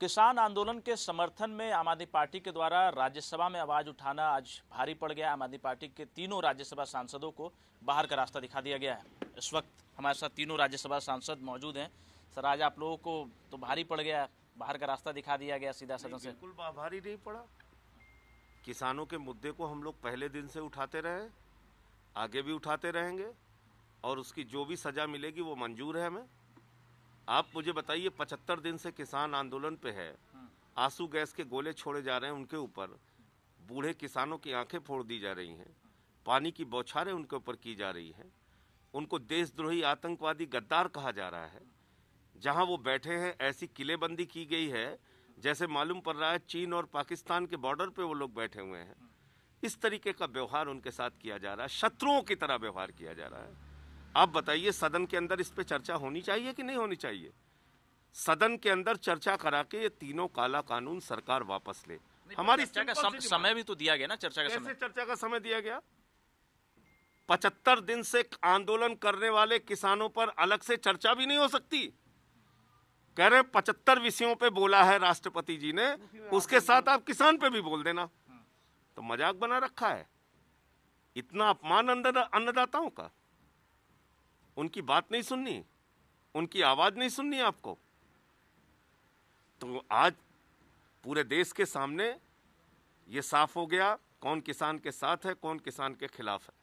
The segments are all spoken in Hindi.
किसान आंदोलन के समर्थन में आम आदमी पार्टी के द्वारा राज्यसभा में आवाज उठाना आज भारी पड़ गया आम आदमी पार्टी के तीनों राज्यसभा सांसदों को बाहर का रास्ता दिखा दिया गया है इस वक्त हमारे साथ तीनों राज्यसभा सांसद मौजूद हैं सर आज आप लोगों को तो भारी पड़ गया बाहर का रास्ता दिखा दिया गया सीधा सदन से बिल्कुल भारी नहीं पड़ा किसानों के मुद्दे को हम लोग पहले दिन से उठाते रहे आगे भी उठाते रहेंगे और उसकी जो भी सजा मिलेगी वो मंजूर है हमें आप मुझे बताइए पचहत्तर दिन से किसान आंदोलन पे है आंसू गैस के गोले छोड़े जा रहे हैं उनके ऊपर बूढ़े किसानों की आंखें फोड़ दी जा रही हैं पानी की बौछारें उनके ऊपर की जा रही हैं उनको देशद्रोही आतंकवादी गद्दार कहा जा रहा है जहां वो बैठे हैं ऐसी किलेबंदी की गई है जैसे मालूम पड़ रहा है चीन और पाकिस्तान के बॉर्डर पे वो लोग बैठे हुए हैं इस तरीके का व्यवहार उनके साथ किया जा रहा है शत्रुओं की तरह व्यवहार किया जा रहा है अब बताइए सदन के अंदर इस पर चर्चा होनी चाहिए कि नहीं होनी चाहिए सदन के अंदर चर्चा करा के ये तीनों काला कानून सरकार वापस ले हमारी चर्चा का सम, समय भी तो दिया गया ना चर्चा का समय चर्चा का समय दिया गया पचहत्तर दिन से आंदोलन करने वाले किसानों पर अलग से चर्चा भी नहीं हो सकती कह रहे पचहत्तर विषयों पे बोला है राष्ट्रपति जी ने उसके साथ आप किसान पे भी बोल देना हाँ। तो मजाक बना रखा है इतना अपमान अन्नदाताओं का उनकी बात नहीं सुननी उनकी आवाज़ नहीं सुननी आपको तो आज पूरे देश के सामने ये साफ हो गया कौन किसान के साथ है कौन किसान के खिलाफ है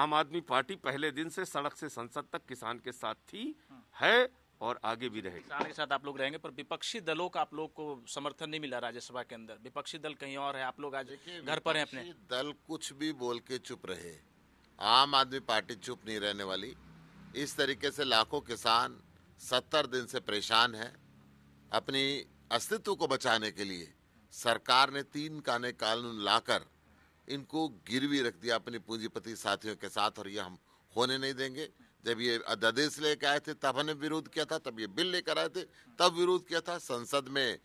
आम आदमी पार्टी पहले दिन से सड़क से संसद तक किसान के साथ थी है और आगे भी रहेगी किसान के साथ आप लोग रहेंगे पर विपक्षी दलों का आप लोग को समर्थन नहीं मिला राज्यसभा के अंदर विपक्षी दल कहीं और है आप लोग आज घर पर हैं अपने दल कुछ भी बोल के चुप रहे आम आदमी पार्टी चुप नहीं रहने वाली इस तरीके से लाखों किसान सत्तर दिन से परेशान है अपनी अस्तित्व को बचाने के लिए सरकार ने तीन काने कानून लाकर इनको गिरवी रख दिया अपने पूंजीपति साथियों के साथ और ये हम होने नहीं देंगे जब ये अध्यादेश लेकर आए थे तब हमने विरोध किया था तब ये बिल लेकर आए थे तब विरोध किया था संसद में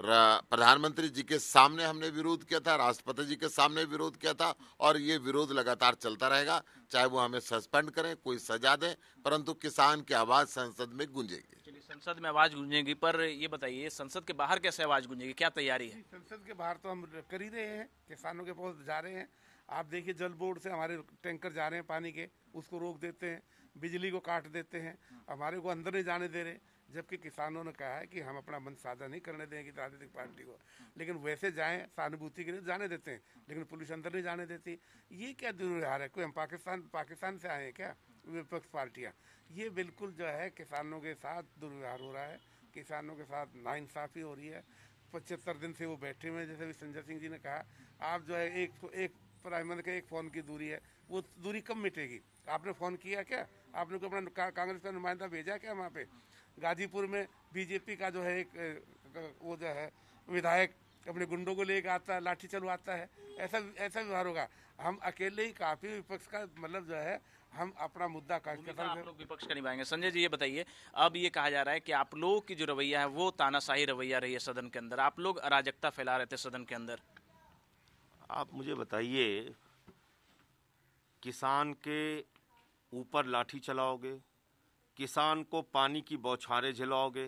प्रधानमंत्री जी के सामने हमने विरोध किया था राष्ट्रपति जी के सामने विरोध किया था और ये विरोध लगातार चलता रहेगा चाहे वो हमें सस्पेंड करें कोई सजा दें परंतु किसान की आवाज़ संसद में गूंजेगी संसद में आवाज गूंजेगी पर ये बताइए संसद के बाहर कैसे आवाज गूंजेगी क्या तैयारी है संसद के बाहर तो हम कर ही रहे हैं किसानों के पास जा रहे हैं आप देखिए जल बोर्ड से हमारे टैंकर जा रहे हैं पानी के उसको रोक देते हैं बिजली को काट देते हैं हमारे को अंदर नहीं जाने दे रहे जबकि किसानों ने कहा है कि हम अपना मन साझा नहीं करने देंगे राजनीतिक पार्टी को लेकिन वैसे जाएं सहानुभूति के लिए तो जाने देते हैं लेकिन पुलिस अंदर नहीं जाने देती ये क्या दुर्व्यवहार है कोई हम पाकिस्तान पाकिस्तान से आए हैं क्या विपक्ष पार्टियाँ ये बिल्कुल जो है किसानों के साथ दुर्व्यवहार हो रहा है किसानों के साथ नाइंसाफ़ी हो रही है पचहत्तर दिन से वो बैठे हुए हैं जैसे संजय सिंह जी ने कहा आप जो है एक एक मिनिस्टर के एक फ़ोन की दूरी है वो दूरी कब मिटेगी आपने फ़ोन किया क्या आपने को अपना का, कांग्रेस का नुमाइंदा भेजा क्या वहाँ पे गाजीपुर में बीजेपी का जो है एक वो जो है विधायक अपने गुंडों को लेकर आता है लाठी चलवाता है ऐसा ऐसा व्यवहार होगा हम अकेले ही काफी विपक्ष का मतलब जो है हम अपना मुद्दा आप लोग विपक्ष का निभाएंगे संजय जी ये बताइए अब ये कहा जा रहा है कि आप लोगों की जो रवैया है वो तानाशाही रवैया रही है सदन के अंदर आप लोग अराजकता फैला रहे थे सदन के अंदर आप मुझे बताइए किसान के ऊपर लाठी चलाओगे किसान को पानी की बौछारें झिलाओगे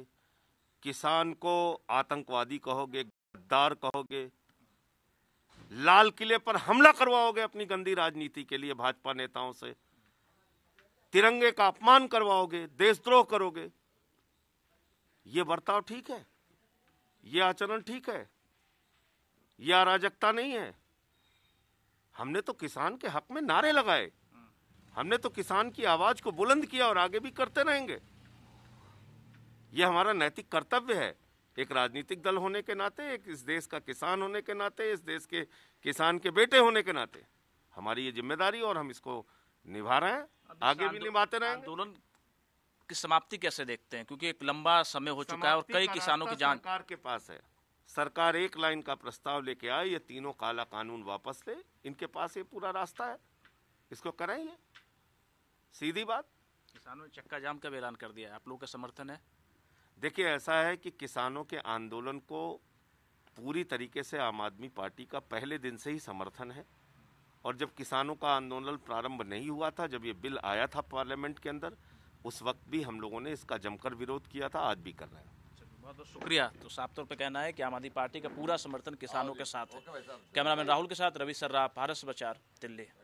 किसान को आतंकवादी कहोगे गद्दार कहोगे लाल किले पर हमला करवाओगे अपनी गंदी राजनीति के लिए भाजपा नेताओं से तिरंगे का अपमान करवाओगे देशद्रोह करोगे ये बर्ताव ठीक है ये आचरण ठीक है ये अराजकता नहीं है हमने तो किसान के हक में नारे लगाए हमने तो किसान की आवाज को बुलंद किया और आगे भी करते रहेंगे यह हमारा नैतिक कर्तव्य है एक राजनीतिक दल होने के नाते एक इस देश का किसान होने के नाते इस देश के किसान के बेटे होने के नाते हमारी ये जिम्मेदारी और हम इसको निभा रहे हैं आगे भी निभाते रहे आंदोलन की समाप्ति कैसे देखते हैं क्योंकि एक लंबा समय हो चुका है और कई किसानों की जान सरकार के पास है सरकार एक लाइन का प्रस्ताव लेके आए ये तीनों काला कानून वापस ले इनके पास ये पूरा रास्ता है इसको करें ये सीधी बात किसानों ने चक्का जाम का भी ऐलान कर दिया आप लोगों का समर्थन है देखिए ऐसा है कि किसानों के आंदोलन को पूरी तरीके से आम आदमी पार्टी का पहले दिन से ही समर्थन है और जब किसानों का आंदोलन प्रारंभ नहीं हुआ था जब ये बिल आया था पार्लियामेंट के अंदर उस वक्त भी हम लोगों ने इसका जमकर विरोध किया था आज भी कर रहे हैं बहुत बहुत शुक्रिया तो साफ तौर पर कहना है कि आम आदमी पार्टी का पूरा समर्थन किसानों हाँ के साथ है कैमरामैन राहुल के साथ रवि सर्रा पारस बचार दिल्ली